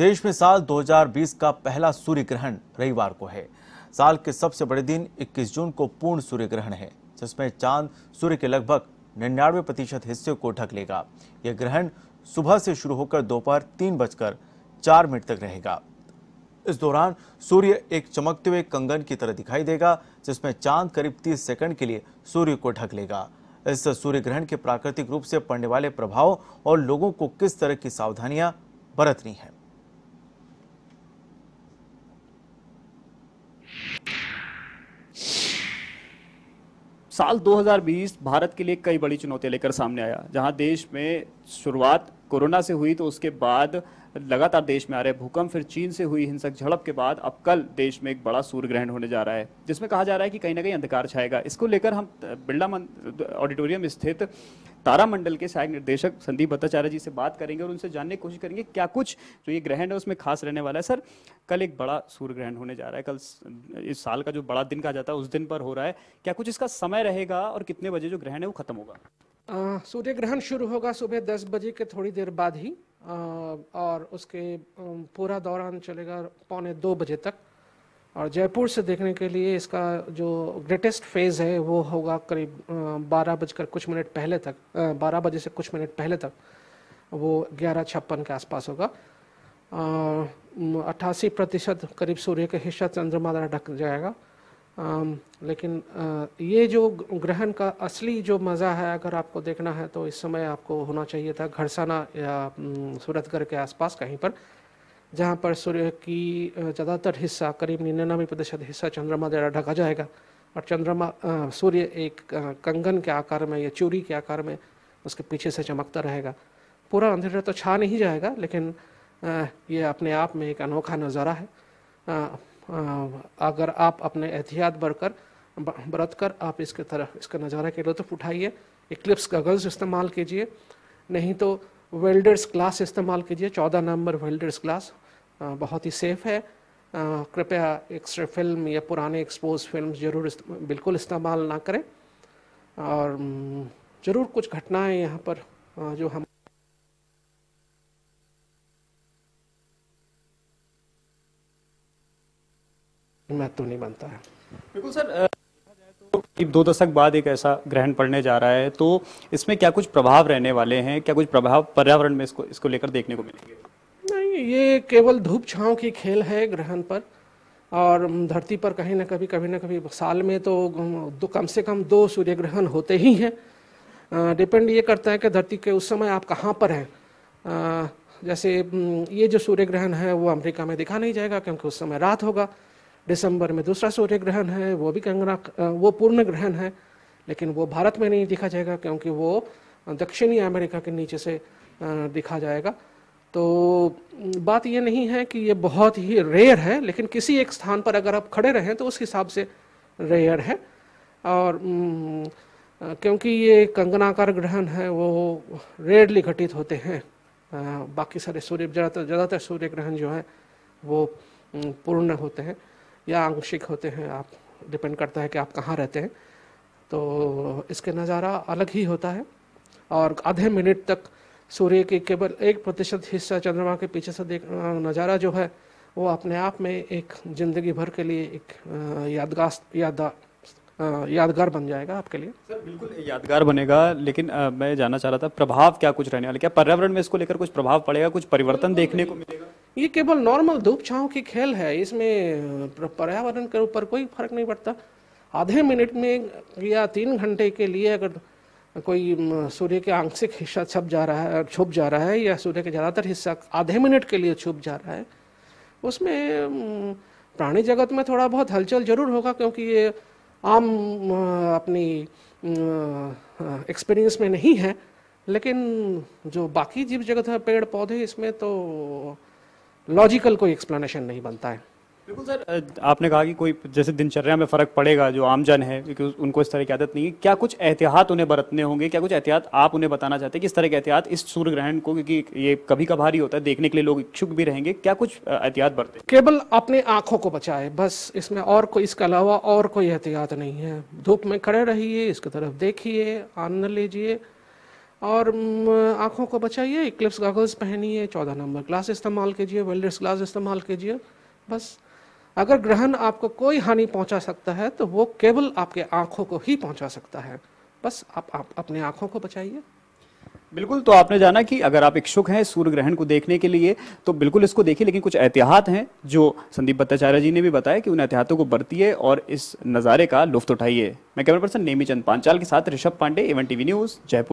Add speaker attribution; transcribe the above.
Speaker 1: देश में साल 2020 का पहला सूर्य ग्रहण रविवार को है साल के सबसे बड़े दिन 21 जून को पूर्ण सूर्य ग्रहण है जिसमें चांद सूर्य के लगभग निन्यानवे प्रतिशत हिस्से को ढक लेगा यह ग्रहण सुबह से शुरू होकर दोपहर तीन बजकर चार मिनट तक रहेगा इस दौरान सूर्य एक चमकते हुए कंगन की तरह दिखाई देगा जिसमें चांद करीब 30 सेकंड के लिए सूर्य को ढक लेगा इस सूर्य ग्रहण के प्राकृतिक रूप से पड़ने वाले प्रभाव और लोगों को किस तरह की सावधानियां बरतनी है साल 2020 भारत के लिए कई बड़ी चुनौतियां लेकर सामने आया जहां देश में शुरुआत कोरोना से हुई तो उसके बाद लगातार देश में आ रहे भूकंप फिर चीन से हुई हिंसक झड़प के बाद अब कल देश में एक बड़ा सूर्य ग्रहण होने जा रहा है जिसमें कहा जा रहा है कि कहीं ना कहीं अंधकार छाएगा इसको लेकर हम बिरला ऑडिटोरियम स्थित तारामंडल के सहायक निर्देशक संदीप भट्टाचार्य जी से बात करेंगे और उनसे जानने की कोशिश करेंगे क्या कुछ जो ये ग्रहण है उसमें खास रहने वाला है सर कल एक बड़ा सूर्य ग्रहण होने जा रहा है कल इस साल का जो बड़ा दिन कहा जाता है उस दिन पर हो रहा है क्या कुछ इसका समय रहेगा और कितने बजे जो ग्रहण है वो खत्म
Speaker 2: होगा सूर्य ग्रहण शुरू होगा सुबह दस बजे के थोड़ी देर बाद ही और उसके पूरा दौरान चलेगा पौने दो बजे तक और जयपुर से देखने के लिए इसका जो ग्रेटेस्ट फेज़ है वो होगा करीब बारह बजकर कुछ मिनट पहले तक बारह बजे से कुछ मिनट पहले तक वो ग्यारह छप्पन के आसपास होगा अट्ठासी प्रतिशत करीब सूर्य का हिस्सा चंद्रमा द्वारा ढक जाएगा आ, लेकिन आ, ये जो ग्रहण का असली जो मज़ा है अगर आपको देखना है तो इस समय आपको होना चाहिए था घरसाना या सूरतगढ़ के आसपास कहीं पर जहाँ पर सूर्य की ज़्यादातर हिस्सा करीब निन्यानवे प्रतिशत हिस्सा चंद्रमा द्वारा ढका जाएगा और चंद्रमा सूर्य एक कंगन के आकार में या चूरी के आकार में उसके पीछे से चमकता रहेगा पूरा अंधेरा तो छा नहीं जाएगा लेकिन ये अपने आप में एक अनोखा नज़ारा है अगर आप अपने एहतियात बरकर बरत कर आप इसके तरफ इसका नज़ारा के लुत्फ उठाइए इक्लिप्स का गल्स इस्तेमाल कीजिए नहीं तो वेल्डर्स क्लास इस्तेमाल कीजिए चौदह नंबर वेल्डर्स क्लास बहुत ही सेफ़ है कृपया एक्स्ट्रा फिल्म या पुराने एक्सपोज फिल्म ज़रूर इस्त, बिल्कुल इस्तेमाल ना करें और ज़रूर कुछ घटनाएं यहाँ पर जो हम महत्व नहीं बनता है बिल्कुल
Speaker 1: सर करीब दो दशक बाद एक ऐसा ग्रहण पड़ने जा रहा है तो इसमें क्या कुछ प्रभाव रहने वाले हैं क्या कुछ प्रभाव पर्यावरण में इसको इसको लेकर देखने को मिलेंगे
Speaker 2: नहीं ये केवल धूप छाँव की खेल है ग्रहण पर और धरती पर कहीं ना कभी कभी ना कभी साल में तो दो कम से कम दो सूर्य ग्रहण होते ही हैं डिपेंड ये करता है कि धरती के उस समय आप कहाँ पर हैं जैसे ये जो सूर्य ग्रहण है वो अमेरिका में दिखा नहीं जाएगा क्योंकि उस समय रात होगा दिसंबर में दूसरा सूर्य ग्रहण है वो भी कंगना वो पूर्ण ग्रहण है लेकिन वो भारत में नहीं दिखा जाएगा क्योंकि वो दक्षिणी अमेरिका के नीचे से दिखा जाएगा तो बात ये नहीं है कि ये बहुत ही रेयर है लेकिन किसी एक स्थान पर अगर आप खड़े रहें तो उस हिसाब से रेयर है और क्योंकि ये कंगनाकार ग्रहण है वो रेयरली घटित होते हैं बाकी सारे सूर्य ज़्यादातर ज़्यादातर सूर्य ग्रहण जो है वो पूर्ण होते हैं या आंशिक होते हैं आप डिपेंड करता है कि आप कहाँ रहते हैं तो इसके नज़ारा अलग ही होता है और आधे मिनट तक सूर्य के केवल एक प्रतिशत हिस्सा चंद्रमा के पीछे से देख नज़ारा जो है वो अपने आप में एक ज़िंदगी भर के लिए एक यादगार यादा यादगार बन जाएगा आपके लिए सर बिल्कुल
Speaker 1: यादगार बनेगा लेकिन आ, मैं जानना चाह रहा था प्रभाव क्या कुछ रहने वाला क्या पर्यावरण में इसको लेकर कुछ प्रभाव पड़ेगा कुछ परिवर्तन देखने को मिलेगा
Speaker 2: ये केवल नॉर्मल धूप छाँव की खेल है इसमें पर्यावरण के ऊपर कोई फर्क नहीं पड़ता आधे मिनट में या तीन घंटे के लिए अगर कोई सूर्य के आंशिक हिस्सा छप जा रहा है छुप जा रहा है या सूर्य के ज़्यादातर हिस्सा आधे मिनट के लिए छुप जा रहा है उसमें प्राणी जगत में थोड़ा बहुत हलचल जरूर होगा क्योंकि ये आम अपनी एक्सपीरियंस में नहीं है लेकिन जो बाकी जीव जगत है पेड़ पौधे इसमें तो लॉजिकल कोई एक्सप्लेनेशन नहीं बनता है
Speaker 1: बिल्कुल सर आपने कहा कि कोई जैसे दिनचर्या में फ़र्क पड़ेगा जो आम जन है क्योंकि उनको इस तरह की आदत नहीं है क्या कुछ एहतियात उन्हें बरतने होंगे क्या कुछ एहतियात आप उन्हें बताना चाहते हैं किस तरह के एहतियात इस सूर्य ग्रहण को क्योंकि ये कभी कभार ही होता है देखने के लिए लोग इच्छुक भी
Speaker 2: रहेंगे क्या कुछ एहतियात बरते केवल अपने आंखों को बचाए बस इसमें और कोई इसके अलावा और कोई एहतियात नहीं है धूप में खड़े रहिए इसकी तरफ देखिए आनंद लीजिए और आँखों को बचाइए इक्लिप्स गागल्स पहनिए चौदह नंबर ग्लास इस्तेमाल कीजिए वेल्डर्स ग्लास इस्तेमाल कीजिए बस अगर ग्रहण आपको कोई हानि पहुंचा सकता है तो वो केवल आपके आँखों को ही पहुंचा सकता है बस आप, आप अपने आँखों को बचाइए
Speaker 1: बिल्कुल तो आपने जाना कि अगर आप इच्छुक हैं सूर्य ग्रहण को देखने के लिए तो बिल्कुल इसको देखिए लेकिन कुछ एहतियात हैं जो संदीप भट्टाचार्य जी ने भी बताया कि उन एहतियातों को बरतिए और इस नज़ारे का लुफ्त उठाइए मैं कैमरा पर्सन नेमी चंद पांचाल के साथ Rishabh Pandey even TV news Jaipur